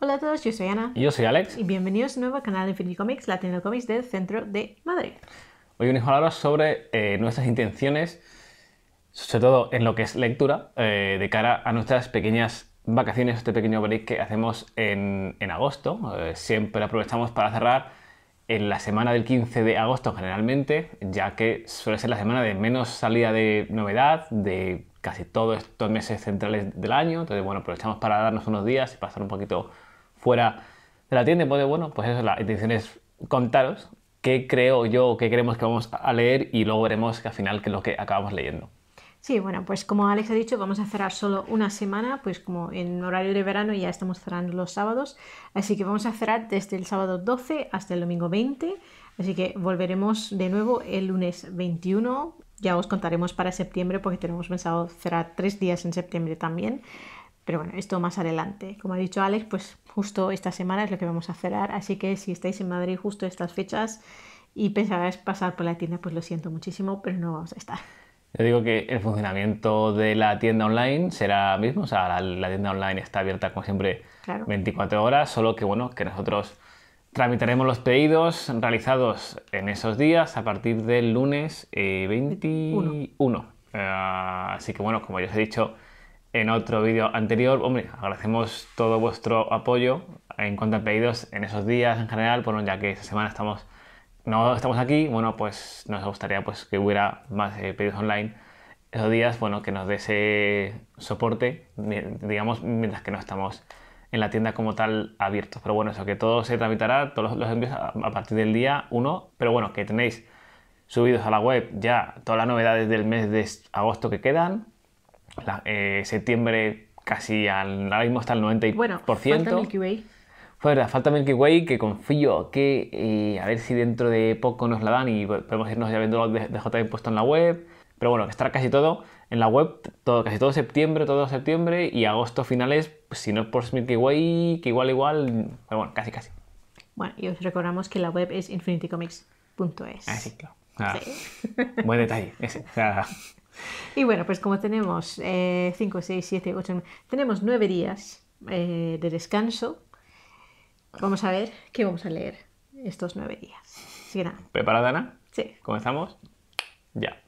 Hola a todos, yo soy Ana. Y yo soy Alex. Y bienvenidos un nuevo canal de Infinity Comics, Latino Comics del centro de Madrid. Hoy venimos a hablaros sobre eh, nuestras intenciones, sobre todo en lo que es lectura, eh, de cara a nuestras pequeñas vacaciones, este pequeño break que hacemos en, agosto. Eh, siempre aprovechamos para cerrar en la semana del 15 de agosto generalmente, ya que suele ser la semana de menos salida de novedad, de casi todos estos meses centrales del año. Entonces, bueno, aprovechamos para darnos unos días y pasar un poquito fuera de la tienda. Pues bueno, pues eso, la intención es contaros qué creo yo, qué creemos que vamos a leer y luego veremos que al final qué es lo que acabamos leyendo. Sí, bueno, pues como Alex ha dicho, vamos a cerrar solo una semana, pues como en horario de verano ya estamos cerrando los sábados, así que vamos a cerrar desde el sábado 12 hasta el domingo 20, así que volveremos de nuevo el lunes 21, ya os contaremos para septiembre porque tenemos pensado cerrar tres días en septiembre también, pero bueno, esto más adelante. Como ha dicho Alex, pues justo esta semana es lo que vamos a cerrar. Así que si estáis en Madrid justo estas fechas y pensabais pasar por la tienda, pues lo siento muchísimo, pero no vamos a estar. Yo digo que el funcionamiento de la tienda online será mismo. O sea, la, tienda online está abierta como siempre 24 horas, solo que bueno, que nosotros tramitaremos los pedidos realizados en esos días a partir del lunes 21. Eh, ah, así que bueno, como ya os he dicho, en otro vídeo anterior. Hombre, agradecemos todo vuestro apoyo en cuanto a pedidos en esos días en general, bueno, ya que esta semana estamos, no estamos aquí, bueno, pues nos gustaría pues, que hubiera más eh, pedidos online esos días, bueno, que nos dé ese soporte, digamos, mientras que no estamos en la tienda como tal abiertos. Pero bueno, eso que todo se tramitará, todos los envíos a partir del día 1, pero bueno, que tenéis subidos a la web ya todas las novedades del mes de agosto que quedan, eh, septiembre casi al, ahora mismo está el 90%. Bueno, falta Milky Way. Fue verdad, falta Milky Way que confío que eh, a ver si dentro de poco nos la dan y podemos irnos ya viendo de, de puesto en la web. Pero bueno, estará casi todo en la web, todo, casi todo septiembre, todo septiembre y agosto finales, pues, si no es por Milky Way, que igual, igual, pero bueno, casi, casi. Bueno, y os recordamos que la web es infinitycomics.es. Ah, sí, claro. Ah, buen detalle, ese. Y bueno, pues como tenemos 5, 6, 7, 8, tenemos 9 días eh, de descanso, vamos a ver qué vamos a leer estos 9 días. Así que nada. ¿Preparada, Ana? Sí. ¿Comenzamos? Ya.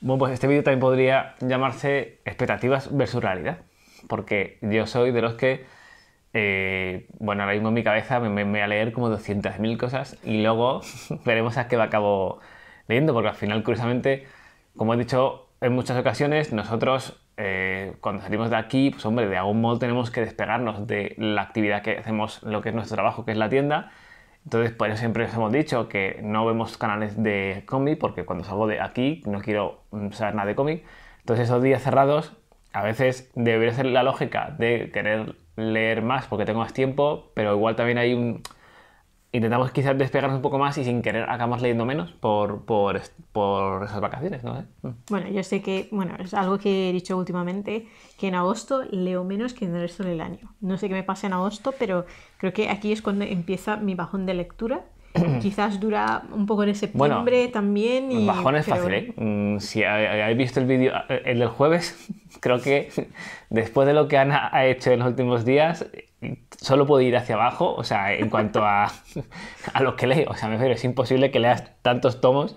Bueno, pues este vídeo también podría llamarse expectativas versus realidad, porque yo soy de los que eh, bueno, ahora mismo en mi cabeza me, voy a leer como 200.000 cosas y luego veremos a qué va acabo leyendo, porque al final, curiosamente, como he dicho en muchas ocasiones, nosotros eh, cuando salimos de aquí, pues hombre, de algún modo tenemos que despegarnos de la actividad que hacemos, lo que es nuestro trabajo, que es la tienda. Entonces, por eso siempre os hemos dicho que no vemos canales de cómic, porque cuando salgo de aquí no quiero mm, saber nada de cómic. Entonces, esos días cerrados, a veces debería ser la lógica de querer leer más porque tengo más tiempo, pero igual también hay un... Intentamos quizás despegarnos un poco más y sin querer acabamos leyendo menos por, esas vacaciones, ¿no? Mm. Bueno, yo sé que, bueno, es algo que he dicho últimamente, que en agosto leo menos que en el resto del año. No sé qué me pasa en agosto, pero creo que aquí es cuando empieza mi bajón de lectura quizás dura un poco en septiembre también. Y, bajón es fácil, ¿eh? Mm, si habéis visto el vídeo, eh, el del jueves, creo que después de lo que Ana ha hecho en los últimos días, solo puedo ir hacia abajo, o sea, en cuanto a, a lo que leo. O sea, me refiero, es imposible que leas tantos tomos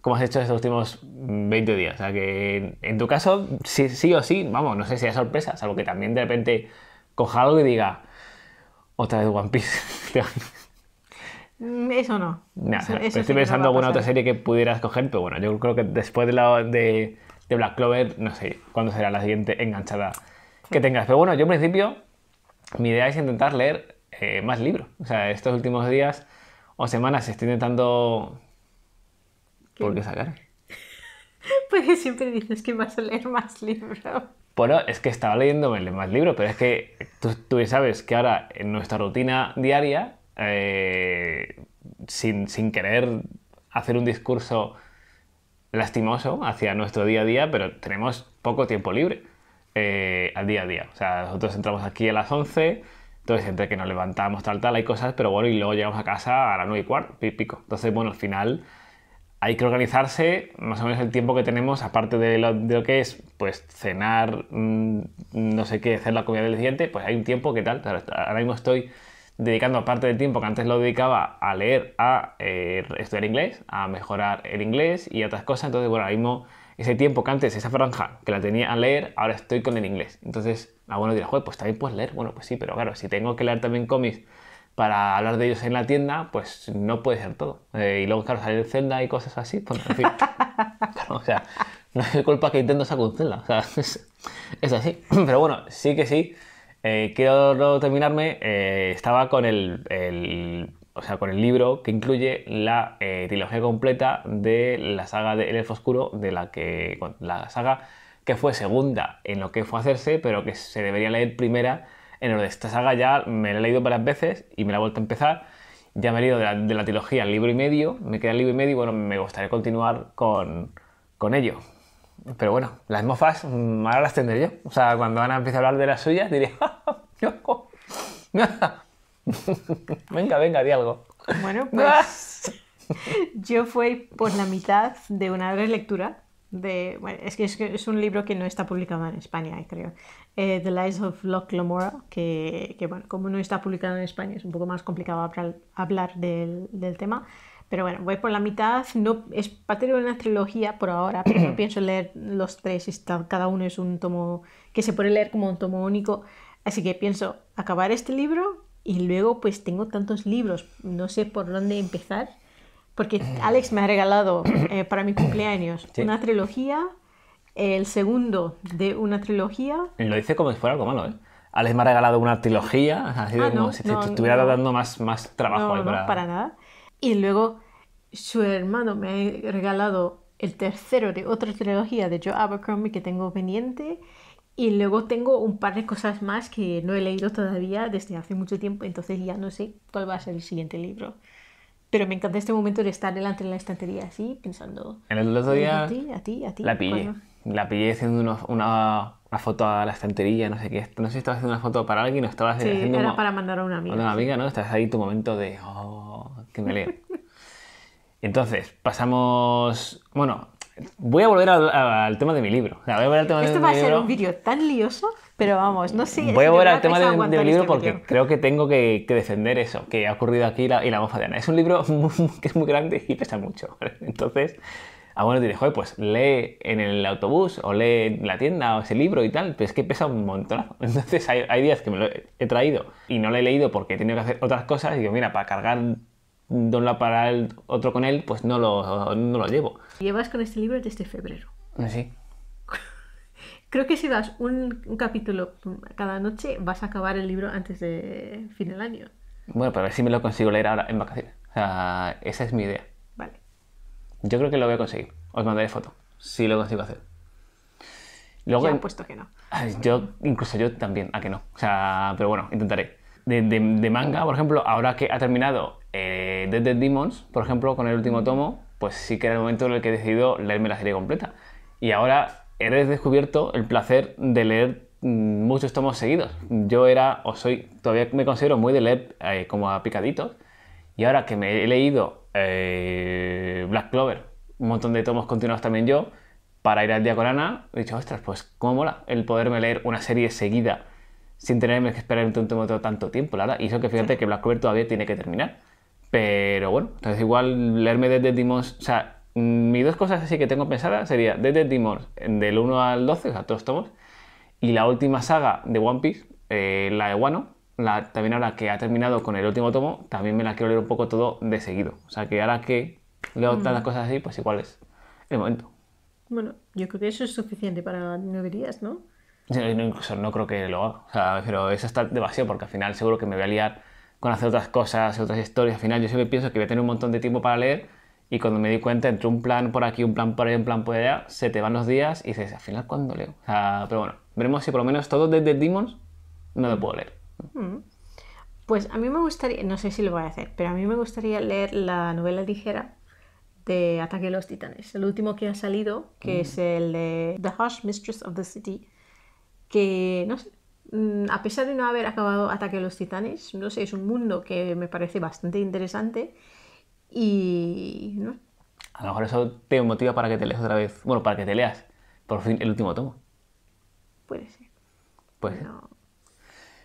como has hecho estos últimos 20 días. O sea, que en tu caso, sí, sí o sí, vamos, no sé si es sorpresa, salvo que también de repente coja algo y diga, otra vez One Piece. Mm, eso no. estoy pensando en alguna otra serie que pudieras coger, pero bueno, yo creo que después de, la, de, Black Clover, no sé cuándo será la siguiente enganchada que tengas. Pero bueno, yo en principio, mi idea es intentar leer eh, más libros. O sea, estos últimos días o semanas estoy intentando. ¿Por qué sacar? Porque siempre dices que vas a leer más libros. Bueno, es que estaba leyendo más libros, pero es que tú, tú sabes que ahora en nuestra rutina diaria eh, sin, sin, querer hacer un discurso lastimoso hacia nuestro día a día, pero tenemos poco tiempo libre eh, al día a día. O sea, nosotros entramos aquí a las 11, entonces entre que nos levantamos, tal, tal, hay cosas, pero bueno, y luego llegamos a casa a las 9 y cuarto, pico. Entonces, bueno, al final hay que organizarse más o menos el tiempo que tenemos, aparte de lo, que es pues cenar, mm, no sé qué, hacer la comida del siguiente, pues hay un tiempo que tal. Ahora mismo estoy dedicando parte del tiempo que antes lo dedicaba a leer, a eh, estudiar inglés, a mejorar el inglés y otras cosas. Entonces, bueno, ahora mismo ese tiempo que antes, esa franja que la tenía a leer, ahora estoy con el inglés. Entonces, a bueno, dirás, joder, pues también puedes leer. Bueno, pues sí, pero claro, si tengo que leer también cómics para hablar de ellos en la tienda, pues no puede ser todo. Eh, y luego, claro, salir de Zelda y cosas así, pues en fin. claro, o sea, no es culpa que intento saque un Zelda, o sea, es así. Pero bueno, sí que sí eh, quiero terminarme, eh, estaba con el, o sea, con el libro que incluye la eh, trilogía completa de la saga de El Elfo Oscuro, de la que la saga que fue segunda en lo que fue hacerse, pero que se debería leer primera en de Esta saga ya me la he leído varias veces y me la he vuelto a empezar. Ya me he leído de la, trilogía el libro y medio, me queda el libro y medio y bueno, me gustaría continuar con, con ello. Pero bueno, las mofas mm, ahora las tendré yo. O sea, cuando Ana empiece a hablar de las suyas, diré, ah, venga, venga, di algo. Bueno, pues yo fui por la mitad de una relectura de... Bueno, es que es, es un libro que no está publicado en España, eh, creo. Eh, The Lies of Locke Lamora, que, que, bueno, como no está publicado en España, es un poco más complicado hablar, hablar del, del tema. Pero bueno, voy por la mitad. No, es parte de una trilogía por ahora, pero no pienso leer los tres. Está, cada uno es un tomo que se puede leer como un tomo único. Así que pienso acabar este libro y luego pues tengo tantos libros. No sé por dónde empezar. Porque Alex me ha regalado eh, para mi cumpleaños una trilogía, el segundo de una trilogía. Lo dice como si fuera algo malo, ¿eh? Alex me ha regalado una trilogía, así ah, como si te estuviera dando más, más trabajo. ahí para... para nada. Y luego su hermano me ha regalado el tercero de otra trilogía de Joe Abercrombie que tengo pendiente. Y luego tengo un par de cosas más que no he leído todavía desde hace mucho tiempo, entonces ya no sé cuál va a ser el siguiente libro. Pero me encanta este momento de estar delante de la estantería así, pensando. En el otro día. A ti, a ti, a ti. La pillé. La pillé haciendo una, una, foto a la estantería, no sé qué. No sé si estabas haciendo una foto para alguien o estabas sí, haciendo. Era para mandar a una amiga. A una amiga, ¿no? Estás ahí tu momento de. Oh, que me lee Entonces, pasamos. Bueno, voy a volver al, tema de mi libro. Esto va a ser un vídeo tan lioso, pero vamos, no sé. Voy a volver al tema de, libro porque creo que tengo que, defender eso que ha ocurrido aquí y la mofa de Ana. Es un libro que es muy grande y pesa mucho. Entonces, a bueno diré, joder, pues lee en el autobús o lee en la tienda o ese libro y tal, pero es que pesa un montón. Entonces, hay, hay días que me lo he traído y no lo he leído porque he tenido que hacer otras cosas y digo, mira, para cargar la para el otro con él, pues no lo, llevo. Llevas con este libro desde febrero. Sí. Creo que si das un, capítulo cada noche, vas a acabar el libro antes de fin del año. Bueno, pero a ver si me lo consigo leer ahora en vacaciones. O sea, esa es mi idea. Vale. Yo creo que lo voy a conseguir. Os mandaré foto, si lo consigo hacer. Luego, he puesto que no. Yo, incluso yo también, a que no. O sea, pero bueno, intentaré. de manga, por ejemplo, ahora que ha terminado eh, Dead Dead Demons, por ejemplo, con el último tomo, pues sí que era el momento en el que he decidido leerme la serie completa. Y ahora he descubierto el placer de leer mm, muchos tomos seguidos. Yo era, o soy, todavía me considero muy de leer eh, como a picaditos. Y ahora que me he leído eh, Black Clover, un montón de tomos continuados también yo, para ir al día con Ana, he dicho, ostras, pues cómo mola el poderme leer una serie seguida sin tenerme que esperar un tomo todo tanto tiempo, la verdad. Y eso que fíjate que Black Clover todavía tiene que terminar. Pero bueno, entonces igual leerme desde Demons. O sea, mis dos cosas así que tengo pensadas sería desde Demons eh, del 1 al 12, o sea, todos tomos. Y la última saga de One Piece, eh, la de Wano, la, también ahora que ha terminado con el último tomo, también me la quiero leer un poco todo de seguido. O sea que ahora que leo mm. tantas cosas así, pues igual es el momento. Bueno, yo creo que eso es suficiente para no ¿no? No, incluso no creo que lo haga. O sea, pero eso está demasiado porque al final seguro que me voy a liar con hacer otras cosas, otras historias. Al final yo siempre pienso que voy a tener un montón de tiempo para leer y cuando me di cuenta entre un plan por aquí, un plan por ahí, un plan por allá, se te van los días y dices, al final ¿cuándo leo? O sea, pero bueno, veremos si por lo menos todo desde Demons no lo puedo leer. Mm. Pues a mí me gustaría, no sé si lo voy a hacer, pero a mí me gustaría leer la novela ligera de Ataque de los Titanes, el último que ha salido, que mm. es el de The Harsh Mistress of the City, que no sé, Mm, a pesar de no haber acabado Ataque a los Titanes, no sé, es un mundo que me parece bastante interesante y... ¿no? A lo mejor eso te motiva para que te leas otra vez, bueno, para que te leas por fin el último tomo. Puede ser. Pues.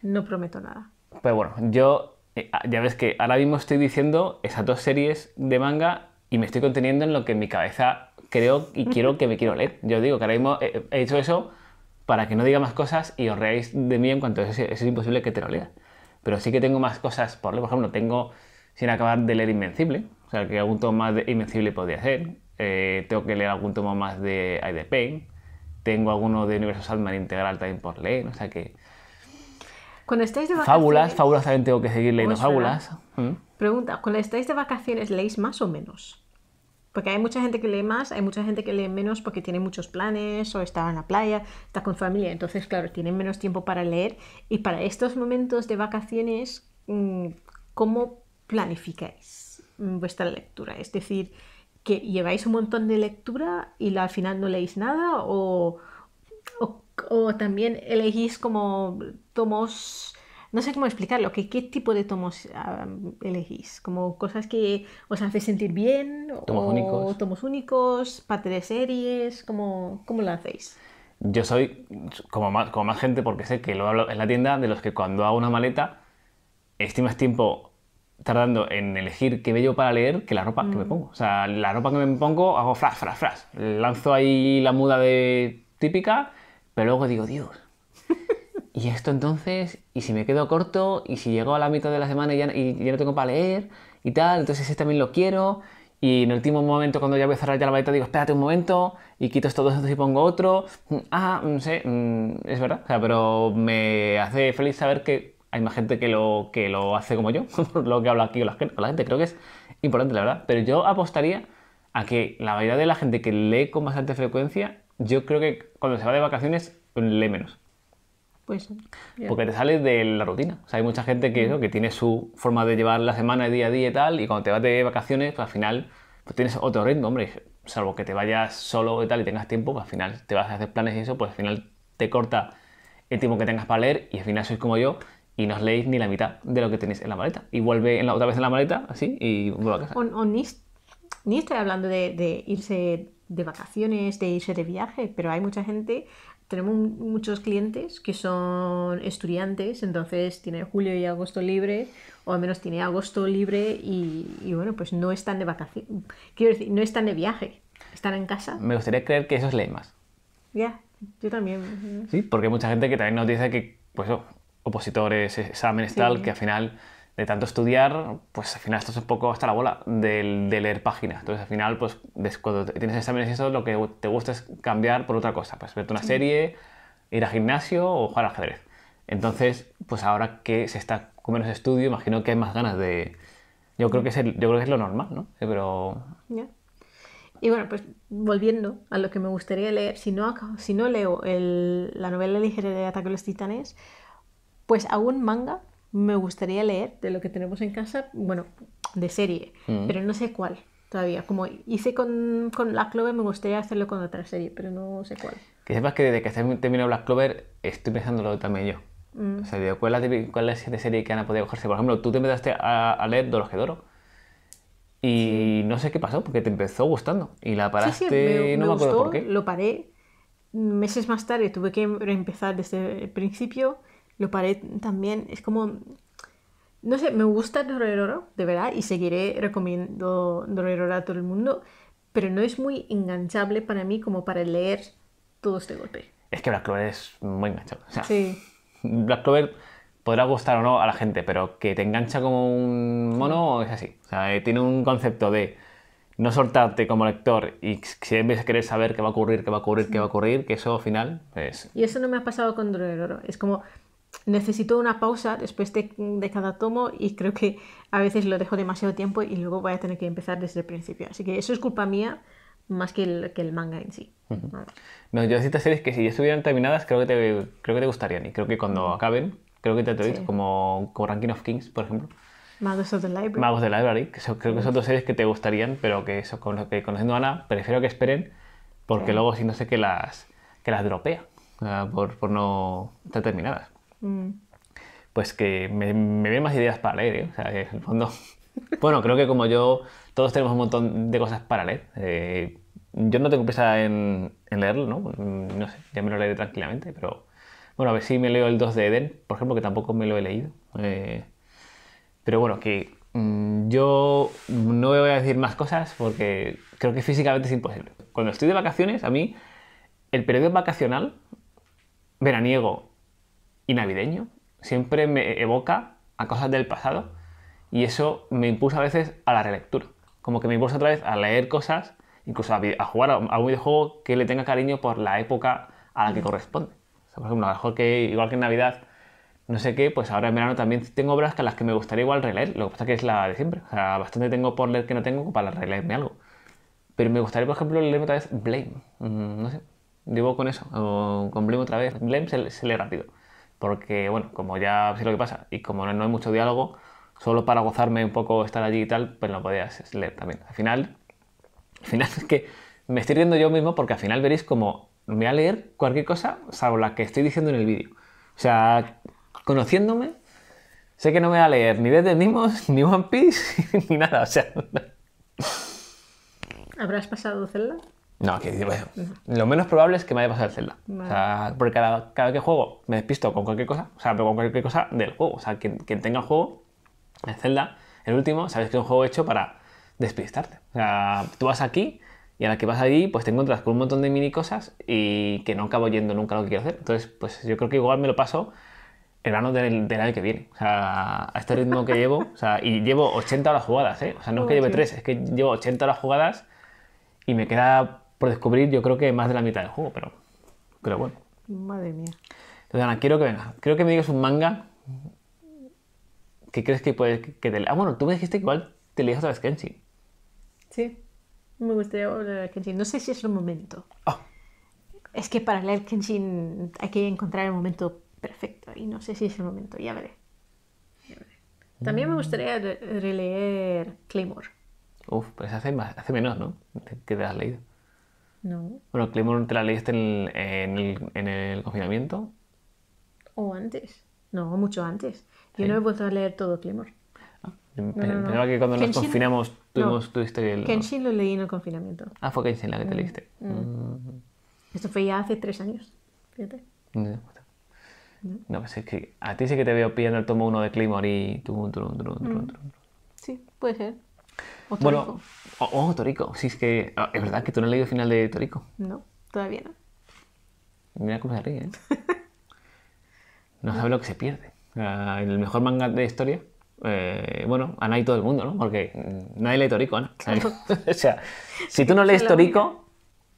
No, prometo nada. Pero bueno, yo eh, ah, ya ves que ahora mismo estoy diciendo esas dos series de manga y me estoy conteniendo en lo que en mi cabeza creo y quiero que me quiero leer. Yo digo que ahora mismo he hecho eso para que no diga más cosas y os reáis de mí en cuanto es imposible que te lo lea. Pero sí que tengo más cosas por leer. Por ejemplo, tengo sin acabar de leer Invencible, o sea, que algún tomo más de Invencible podría ser. Eh, tengo que leer algún tomo más de Aide Pain. Tengo alguno de Universo Sandman integral también por leer, o sea que. Cuando estáis de vacaciones. Fábulas, fábulas también tengo que seguir leyendo fábulas. Mm. Pregunta, cuando estáis de vacaciones, ¿leéis más o menos? Porque hay mucha gente que lee más, hay mucha gente que lee menos porque tiene muchos planes o está en la playa, está con familia. Entonces, claro, tienen menos tiempo para leer. Y para estos momentos de vacaciones, mm, ¿cómo planificáis mm, vuestra lectura? Es decir, que lleváis un montón de lectura y al final no leéis nada o, o también elegís como tomos no sé cómo explicarlo, que qué tipo de tomos ah, elegís, como cosas que os hace sentir bien, tomos o únicos. tomos únicos, parte de series, ¿cómo, cómo lo hacéis? Yo soy como más, como más gente porque sé que lo hablo en la tienda de los que cuando hago una maleta más tiempo tardando en elegir qué llevo para leer que la ropa que me mm. pongo. O sea, la ropa que me pongo hago fras, fras, fras. Lanzo ahí la muda de típica, pero luego digo, Dios, ¿y esto entonces? ¿Y si me quedo corto? ¿Y si llego a la mitad de la semana y ya, y ya no tengo para leer? Y tal, entonces ese también lo quiero. Y en el último momento, cuando ya voy a cerrar ya la maleta, digo, espérate un momento, y quito estos dos y pongo otro. Mm, ah, no mm, sé, mm, es verdad. pero me hace feliz saber que hay más gente que lo, que lo hace como yo, por lo que hablo aquí la, con la gente. Creo que es importante, la verdad. Pero yo apostaría a que la mayoría de la gente que lee con bastante frecuencia, yo creo que cuando se va de vacaciones, lee menos. Pues, Porque te sales de la rutina. O sea, hay mucha gente que, que tiene su forma de llevar la semana, día a día y tal, y cuando te vas de vacaciones, pues al final pues, tienes otro ritmo, hombre. Salvo que te vayas solo y tal y tengas tiempo, pues al final te vas a hacer planes y eso, pues al final te corta el tiempo que tengas para leer y al final sois como yo y no os leéis ni la mitad de lo que tenéis en la maleta. Y vuelve en la, otra vez en la maleta, así, y vuelve a casa. ni, ni, estoy hablando de, de irse de vacaciones, de irse de viaje, pero hay mucha gente, tenemos muchos clientes que son estudiantes, entonces tiene julio y agosto libre, o al menos tiene agosto libre y, bueno, pues no están de vacaciones, quiero decir, no están de viaje, están en casa. Me gustaría creer que eso es ley más. Ya, yo también. Sí, porque hay mucha gente que también nos dice que, pues, oh, opositores, exámenes, tal, que al final tanto estudiar, pues al final esto es un poco hasta la bola de, leer páginas. Entonces al final, pues cuando tienes exámenes y eso, lo que te gusta es cambiar por otra cosa. Pues verte una serie, ir al gimnasio o jugar al ajedrez. Entonces, pues ahora que se está con menos estudio, imagino que hay más ganas de... Yo creo que es, creo que es lo normal, ¿no? Eh, pero... Y bueno, pues volviendo a lo que me gustaría leer, si no, si no leo la novela ligera de Ataque a los Titanes, pues aún manga me gustaría leer de lo que tenemos en casa, bueno, de serie, mm. pero no sé cuál todavía. Como hice con, con Black Clover, me gustaría hacerlo con otra serie, pero no sé cuál. Que sepas que desde que terminó Black Clover, estoy pensándolo también yo. Mm. O sea, ¿cuál cuál es la serie que han podido cogerse? Por ejemplo, tú te empezaste a, a leer oro y no sé qué pasó, porque te empezó gustando y la paraste, me, no me, acuerdo por qué. Lo paré. Meses más tarde tuve que empezar desde el principio lo paré también. Es como. No sé, me gusta Oro, de verdad, y seguiré recomiendo Oro a todo el mundo, pero no es muy enganchable para mí como para leer todo este golpe. Es que Black Clover es muy enganchable. Black Clover podrá gustar o no a la gente, pero que te engancha como un mono es así. Eh, tiene un concepto de no soltarte como lector y siempre querer saber qué va a ocurrir, qué va a ocurrir, qué va a ocurrir, que eso al final es... Y eso no me ha pasado con Oro, Es como, necesito una pausa después de, cada tomo y creo que a veces lo dejo demasiado tiempo y luego voy a tener que empezar desde el principio. Así que eso es culpa mía más que el, que el manga en sí. No, yo estas series que si ya estuvieran terminadas creo que te, creo que te gustarían y creo que cuando acaben, creo que te atreves, como, como, Ranking of Kings, por ejemplo. Magos of the Library. Magos de Library, creo que son dos series que te gustarían, pero que, eso, con, que conociendo a Ana, prefiero que esperen porque luego si no sé que las, que las dropea por, por no estar terminadas. Mm. Pues que me, ven más ideas para leer, ¿eh? O sea, en el fondo... bueno, creo que como yo, todos tenemos un montón de cosas para leer. Eh, yo no tengo pesa en, leerlo, ¿no? Pues, mm, no sé, ya me lo leeré tranquilamente, pero... Bueno, a ver si me leo el 2 de Eden, por ejemplo, que tampoco me lo he leído. Eh, pero bueno, que mm, yo no voy a decir más cosas porque creo que físicamente es imposible. Cuando estoy de vacaciones, a mí el periodo vacacional, veraniego y navideño. Siempre me evoca a cosas del pasado y eso me impulsa a veces a la relectura. Como que me impulsa otra vez a leer cosas, incluso a, jugar a, un videojuego que le tenga cariño por la época a la que corresponde. por ejemplo, a lo mejor que igual que en Navidad, no sé qué, pues ahora en verano también tengo obras que a las que me gustaría igual releer. Lo que pasa que es la de siempre. O sea, bastante tengo por leer que no tengo para releerme algo. Pero me gustaría, por ejemplo, leerme otra vez Blame. Mm, no sé. Llevo con eso, o con Blame otra vez. Blame se lee rápido porque, bueno, como ya sé lo que pasa y como no, hay mucho diálogo, solo para gozarme un poco estar allí y tal, pues lo podías leer también. Al final, al final es que me estoy riendo yo mismo porque al final veréis como me voy a leer cualquier cosa salvo la que estoy diciendo en el vídeo. O sea, conociéndome, sé que no me voy a leer ni de Nimos, ni One Piece, ni nada. O sea. ¿Habrás pasado Zelda? No, que lo menos probable es que me haya pasado el Zelda. O sea, porque cada, cada, vez que juego me despisto con cualquier cosa, o sea, pero con cualquier cosa del juego. O sea, quien, tenga el juego, el Zelda, el último, sabes que es un juego hecho para despistarte. O sea, tú vas aquí y a la que vas allí, pues te encuentras con un montón de mini cosas y que no acabo yendo nunca a lo que quiero hacer. Entonces, pues yo creo que igual me lo paso el año del, del, año que viene. O sea, a este ritmo que llevo, o sea, y llevo 80 horas jugadas, ¿eh? O sea, no es que lleve 3, es que llevo 80 horas jugadas y me queda por descubrir, yo creo que más de la mitad del juego, pero, pero bueno. Madre mía. Entonces, Ana, quiero que venga. que me digas un manga que crees que puedes. Que te... Ah, bueno, tú me dijiste que igual te leías otra vez Kenshin Sí, me gustaría volver Kenshin. No sé si es el momento. Ah. Es que para leer Kenshin hay que encontrar el momento perfecto y no sé si es el momento, ya veré. También me gustaría releer Claymore. Uf, pues hace, más, hace menos, ¿no? Que te has leído. No. Bueno, Claymore te la leíste en el, en confinamiento. O antes. No, mucho antes. Yo no he vuelto a leer todo Claymore. Ah, el que cuando nos confinamos tuvimos, tuviste el... Kenshin lo leí en el confinamiento. Ah, fue Kenshin la que te mm, leíste. Mm. Mm. Esto fue ya hace tres años. Fíjate. No, pues es que a ti sí que te veo pillando el tomo uno de Claymore y... Tú, tú, Sí, puede ser. ¿O Torico? ¿O Sí, es que ah, es verdad que tú no has leído el final de Torico. No, todavía no. Mira cómo se ríe, ¿eh? no sabe lo que se pierde. Ah, el mejor manga de historia. Eh, bueno, a nadie todo el mundo, ¿no? Porque mm, nadie lee Torico, ¿no? o sea, si tú no lees Torico,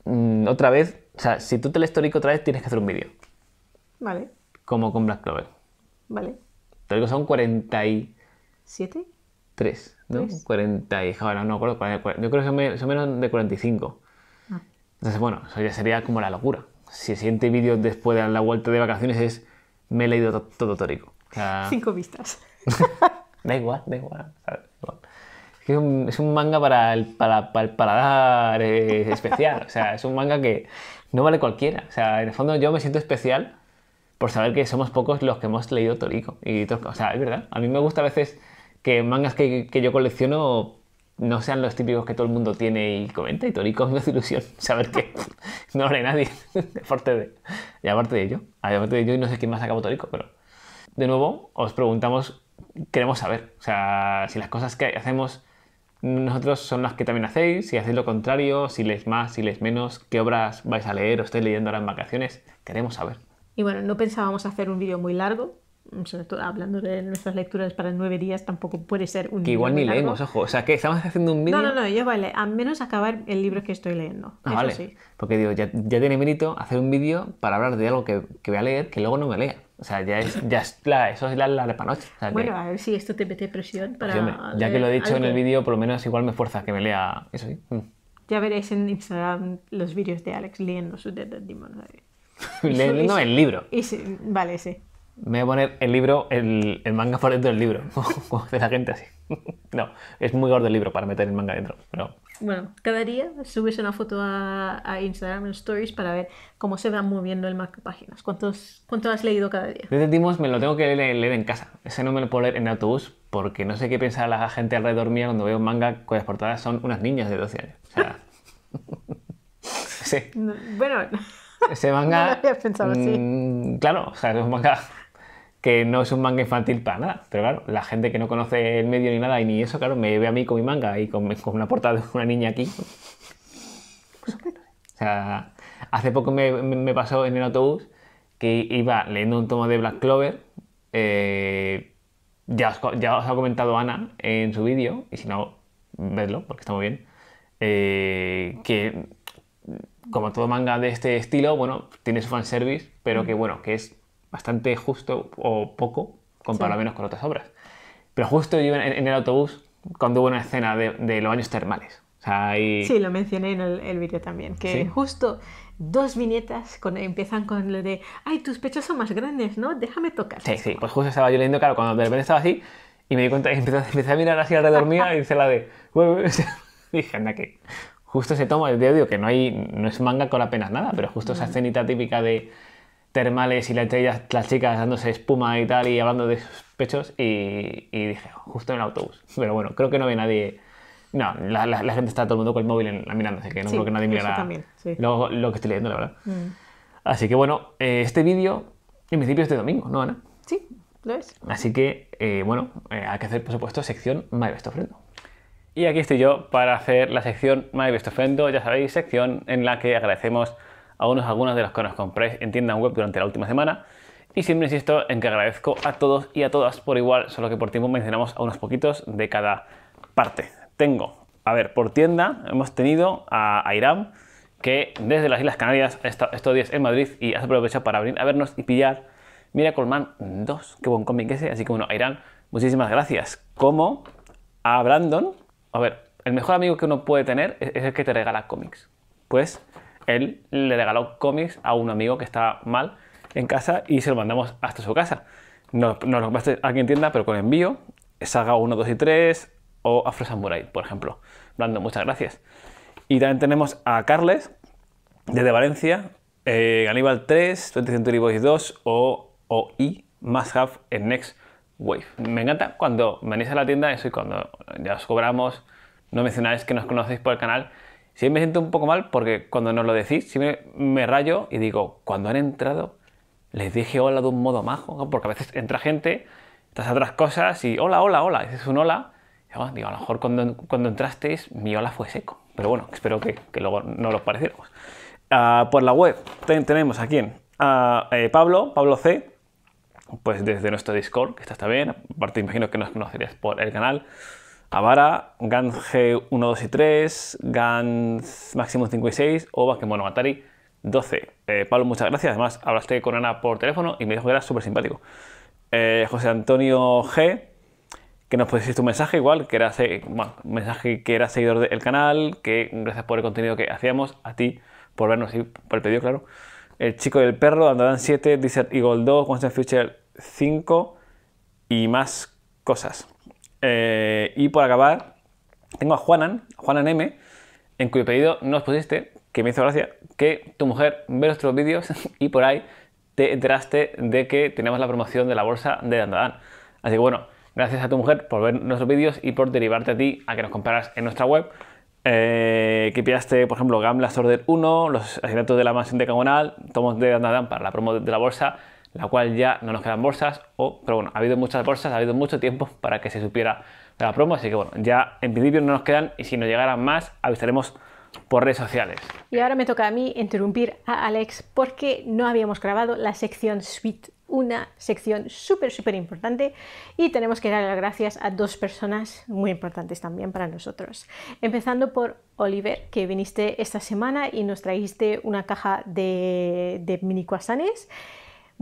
mm, otra vez, o sea, si tú te lees Torico otra vez, tienes que hacer un vídeo. Vale. Como con Black Clover. Vale. Torico son 47. 3, ¿no? 40 y... no, me acuerdo, yo creo que son, menos de 45. Ah. Entonces, bueno, eso ya sería como la locura. Si el siguiente vídeo después de la vuelta de vacaciones es me he leído todo, tórico. Cinco vistas. da igual, da igual. Es, que es, un, manga para el, para, para eh, especial. O sea, es un manga que no vale cualquiera. O sea, en el fondo yo me siento especial por saber que somos pocos los que hemos leído Torico. Y, o sea, es verdad. A mí me gusta a veces que mangas que, yo colecciono no sean los típicos que todo el mundo tiene y comenta y Torico es una ilusión saber que no habrá nadie aparte de y aparte de yo aparte de yo y no sé quién más acabó Torico pero de nuevo os preguntamos queremos saber o sea si las cosas que hacemos nosotros son las que también hacéis si hacéis lo contrario si les más si les menos qué obras vais a leer o estáis leyendo ahora en vacaciones queremos saber y bueno no pensábamos hacer un vídeo muy largo sobre todo hablando de nuestras lecturas para nueve días, tampoco puede ser un... Que igual ni leemos, ojo. O sea, que estamos haciendo un vídeo... No, no, no, yo vale, al menos acabar el libro que estoy leyendo. Ah, eso vale. Sí. Porque digo, ya, tiene mérito hacer un vídeo para hablar de algo que, voy a leer que luego no me lea. O sea, ya es, eso es la, repanoche. bueno, a ver si esto te mete presión pues para... ya que lo he dicho en el vídeo, por lo menos igual me fuerza que me lea eso. ¿sí? Mm. Ya veréis en Instagram los vídeos de Alex leyendo su Dead Demon. leyendo el libro. vale, sí. Me voy a poner el libro, el, el manga por dentro del libro, como hace la gente así. No, es muy gordo el libro para meter el manga dentro, pero... Bueno, cada día subes una foto a, Instagram en Stories para ver cómo se va moviendo el páginas ¿Cuántos, ¿Cuánto has leído cada día? Desde Timos me lo tengo que leer, leer, en casa. Ese no me lo puedo leer en autobús porque no sé qué pensar la gente alrededor mía cuando veo un manga cuyas portadas son unas niñas de 12 años. O sea... sí. bueno... Ese manga... No pensado así. Mm, claro, o sea, es un manga que no es un manga infantil para nada. Pero claro, la gente que no conoce el medio ni nada y ni eso, claro, me ve a mí con mi manga y con, una portada de una niña aquí. o sea, hace poco me, pasó en el autobús que iba leyendo un tomo de Black Clover. Eh, ya, os, ha comentado Ana en su vídeo, y si no, vedlo, porque está muy bien. Eh, que como todo manga de este estilo, bueno, tiene su fanservice, pero que bueno, que es bastante justo o poco, comparado menos con otras obras. Pero justo yo en, el autobús cuando hubo una escena de, los baños termales. O sea, y... Sí, lo mencioné en el, vídeo también, que justo dos viñetas con, empiezan con lo de, ay, tus pechos son más grandes, ¿no? Déjame tocar. Sí, sí, pues justo estaba yo leyendo, claro, cuando de repente estaba así y me di cuenta, y empecé, a mirar así alrededor mía y dice la de, dije, anda, que justo se toma, el odio, que no, hay, no es manga con apenas nada, pero justo esa escenita típica de termales y la las chicas dándose espuma y tal y hablando de sus pechos y, dije, justo en el autobús. Pero bueno, creo que no había nadie... No, la, gente está todo el mundo con el móvil mirando, así que no creo que nadie mirara lo, que estoy leyendo, la verdad. Mm. Así que bueno, eh, este vídeo en principio es de domingo, ¿no, Ana? Sí, lo es. Así que, eh, bueno, eh, hay que hacer, por supuesto, sección My Best Y aquí estoy yo para hacer la sección My Best ya sabéis, sección en la que agradecemos a algunos algunas de las que nos compréis en tienda web durante la última semana. Y siempre insisto en que agradezco a todos y a todas por igual, solo que por tiempo mencionamos a unos poquitos de cada parte. Tengo, a ver, por tienda hemos tenido a Airam, que desde las Islas Canarias está estos días en Madrid y has aprovechado para venir a vernos y pillar mira 2. Qué buen cómic ese. Así que bueno, Airam, muchísimas gracias. Como a Brandon, a ver, el mejor amigo que uno puede tener es el que te regala cómics. Pues él le regaló cómics a un amigo que estaba mal en casa y se lo mandamos hasta su casa. No lo compraste aquí en tienda, pero con envío, Saga 1, 2 y 3 o Afro Samurai, por ejemplo. Brando, muchas gracias. Y también tenemos a Carles, desde Valencia, eh, 3, 20 Century Boys 2 o, o I, Must Have en Next Wave. Me encanta cuando venís a la tienda, eso y cuando ya os cobramos, no mencionáis que nos conocéis por el canal si me siento un poco mal porque cuando no lo decís, si me, rayo y digo, cuando han entrado, les dije hola de un modo majo, porque a veces entra gente, estás otras cosas y hola, hola, hola, ese es un hola. digo, a lo mejor cuando, cuando entrasteis mi hola fue seco, pero bueno, espero que, luego no los pareciéramos. Ah, por la web tenemos a quién? A ah, eh, Pablo, Pablo C, pues desde nuestro Discord, que está, está bien, aparte imagino que nos conocerías por el canal. Avara, GAN G1, 2 y 3, GAN Maximum 5 y 6 o que bueno, Atari 12. Eh, Pablo, muchas gracias. Además, hablaste con Ana por teléfono y me dijo que era súper simpático. Eh, José Antonio G, que nos pusiste un mensaje igual, que era bueno, mensaje que era seguidor del canal, que gracias por el contenido que hacíamos, a ti por vernos y por el pedido, claro. El chico del perro, Andadan 7, Desert Eagle 2, Constant Future 5 y más cosas. Eh, y por acabar, tengo a Juanan, Juanan M, en cuyo pedido nos pusiste, que me hizo gracia, que tu mujer ve nuestros vídeos y por ahí te enteraste de que tenemos la promoción de la bolsa de Dandadan. Así que bueno, gracias a tu mujer por ver nuestros vídeos y por derivarte a ti a que nos compraras en nuestra web. Eh, que pillaste, por ejemplo, Gamla Order 1, los asignatos de la mansión de Cagonal, tomos de Dandadan para la promo de la bolsa la cual ya no nos quedan bolsas, o, pero bueno, ha habido muchas bolsas, ha habido mucho tiempo para que se supiera la promo, así que bueno, ya en principio no nos quedan y si nos llegaran más avisaremos por redes sociales. Y ahora me toca a mí interrumpir a Alex porque no habíamos grabado la sección Suite, una sección súper, súper importante y tenemos que dar las gracias a dos personas muy importantes también para nosotros. Empezando por Oliver, que viniste esta semana y nos trajiste una caja de, de mini croissants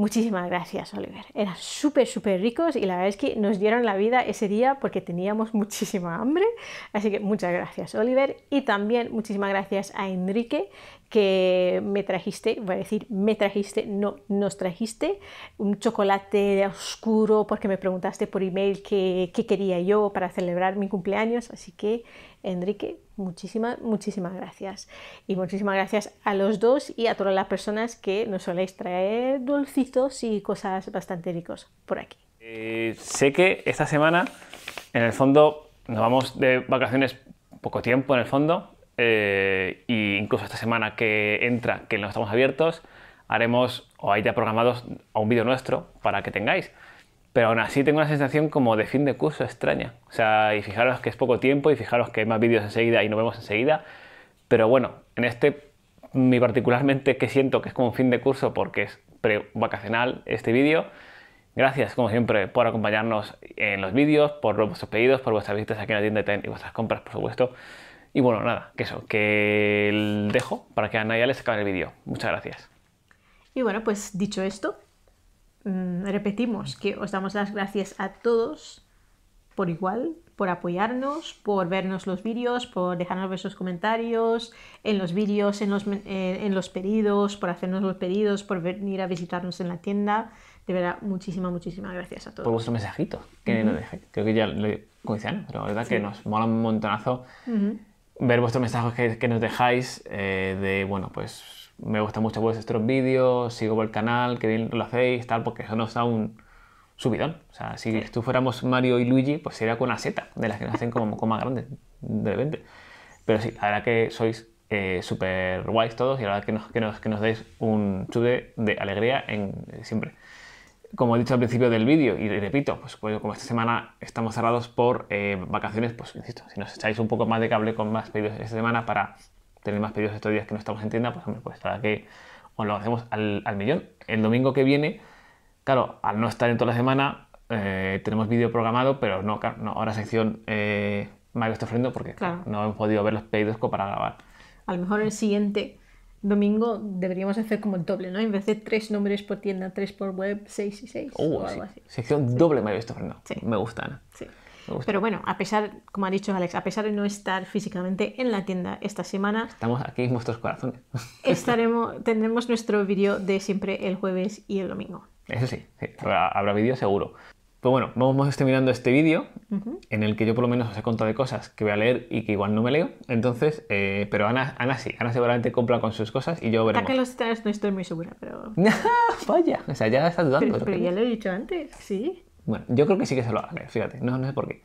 Muchísimas gracias, Oliver. Eran súper, súper ricos y la verdad es que nos dieron la vida ese día porque teníamos muchísima hambre. Así que muchas gracias, Oliver. Y también muchísimas gracias a Enrique que me trajiste, voy a decir, me trajiste, no, nos trajiste un chocolate oscuro porque me preguntaste por email qué, qué quería yo para celebrar mi cumpleaños. Así que Enrique, muchísimas, muchísimas gracias. Y muchísimas gracias a los dos y a todas las personas que nos soléis traer dulcitos y cosas bastante ricos por aquí. Eh, sé que esta semana, en el fondo, nos vamos de vacaciones poco tiempo, en el fondo, e incluso esta semana que entra, que no estamos abiertos, haremos o hay ya programados un vídeo nuestro para que tengáis pero aún así tengo una sensación como de fin de curso extraña. O sea, y fijaros que es poco tiempo y fijaros que hay más vídeos enseguida y nos vemos enseguida, pero bueno, en este mi particularmente que siento que es como un fin de curso porque es pre-vacacional este vídeo. Gracias, como siempre, por acompañarnos en los vídeos, por vuestros pedidos, por vuestras visitas aquí en la tienda Ten y vuestras compras, por supuesto. Y bueno, nada, que eso, que el dejo para que a le se acabe el vídeo. Muchas gracias. Y bueno, pues dicho esto, Mm, repetimos que os damos las gracias a todos por igual, por apoyarnos, por vernos los vídeos, por dejarnos vuestros comentarios en los vídeos, en los, eh, pedidos, por hacernos los pedidos, por venir a visitarnos en la tienda. De verdad, muchísimas, muchísimas gracias a todos. Por vuestro mensajito, que nos dejáis, Creo que ya lo decían pero la verdad que nos mola un montonazo ver vuestros mensajes que, nos dejáis eh, de, bueno, pues me gusta mucho vuestros vídeos, sigo por el canal, que bien lo hacéis, tal, porque eso nos da un subidón. O sea, si tú fuéramos Mario y Luigi, pues sería con una seta, de las que nos hacen como, más grandes, de repente. Pero sí, la verdad que sois eh, súper guays todos y la verdad que nos, que nos, que nos deis un chude de alegría en, eh, siempre. Como he dicho al principio del vídeo, y repito, pues, pues como esta semana estamos cerrados por eh, vacaciones, pues insisto, si nos echáis un poco más de cable con más vídeos esta semana para tener más pedidos estos días que no estamos en tienda, pues hombre, pues para que os lo hacemos al, millón. El domingo que viene, claro, al no estar en toda la semana, eh, tenemos vídeo programado, pero no, claro, no ahora sección eh, Mario está porque no hemos podido ver los pedidos para grabar. A lo mejor el siguiente domingo deberíamos hacer como el doble, ¿no? En vez de tres nombres por tienda, tres por web, seis y seis. Uh, o algo así. Sección doble Mario está Sí. Me gustan. Sí. Pero bueno, a pesar, como ha dicho Alex, a pesar de no estar físicamente en la tienda esta semana... Estamos aquí en vuestros corazones. estaremos, tendremos nuestro vídeo de siempre el jueves y el domingo. Eso sí, habrá, vídeo seguro. Pues bueno, vamos terminando este vídeo en el que yo por lo menos os he contado de cosas que voy a leer y que igual no me leo. Entonces, eh, pero Ana, Ana sí, Ana seguramente compra con sus cosas y yo veremos. Hasta que los estás no estoy muy segura, pero... ¡Vaya! O sea, ya estás dudando. pero ya lo he dicho antes, sí. Bueno, yo creo que sí que se lo haga. fíjate, no, sé por qué.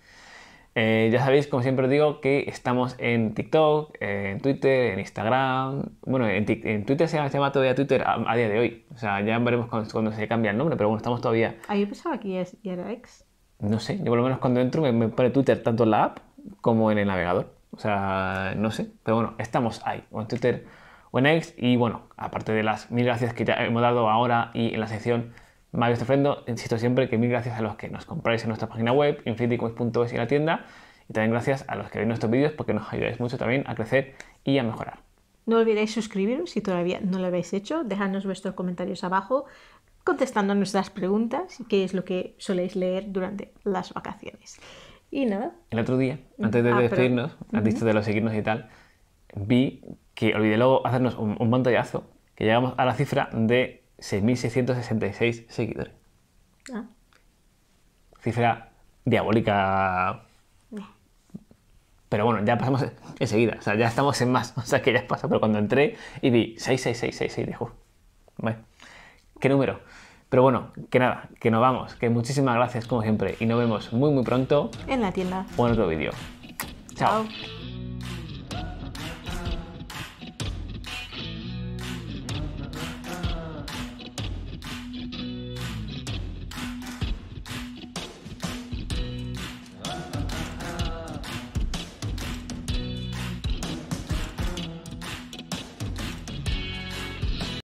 Eh, ya sabéis, como siempre os digo, que estamos en TikTok, en Twitter, en Instagram. Bueno, en, Twitter se llama, todavía Twitter a, día de hoy. O sea, ya veremos cuando, se cambia el nombre, pero bueno, estamos todavía. Ah, yo pensaba que es, era ex. No sé, yo por lo menos cuando entro me, pone Twitter tanto en la app como en el navegador. O sea, no sé, pero bueno, estamos ahí, o en Twitter o en ex. Y bueno, aparte de las mil gracias que ya hemos dado ahora y en la sección Mario está insisto siempre, que mil gracias a los que nos compráis en nuestra página web, infinitycoins.es y en la tienda, y también gracias a los que veis nuestros vídeos porque nos ayudáis mucho también a crecer y a mejorar. No olvidéis suscribiros si todavía no lo habéis hecho, dejadnos vuestros comentarios abajo, contestando nuestras preguntas, qué es lo que soléis leer durante las vacaciones. Y nada. El otro día, antes de ah, despedirnos, antes de los seguirnos y tal, vi que olvidé luego hacernos un, un que llegamos a la cifra de 6.666 seguidores. Ah. Cifra diabólica. Eh. Pero bueno, ya pasamos enseguida. O sea, ya estamos en más. O sea, que ya pasó. Pero cuando entré y vi 66666, dijo, bueno, qué número. Pero bueno, que nada, que nos vamos. Que muchísimas gracias como siempre. Y nos vemos muy, muy pronto. En la tienda. O en otro vídeo. Chao.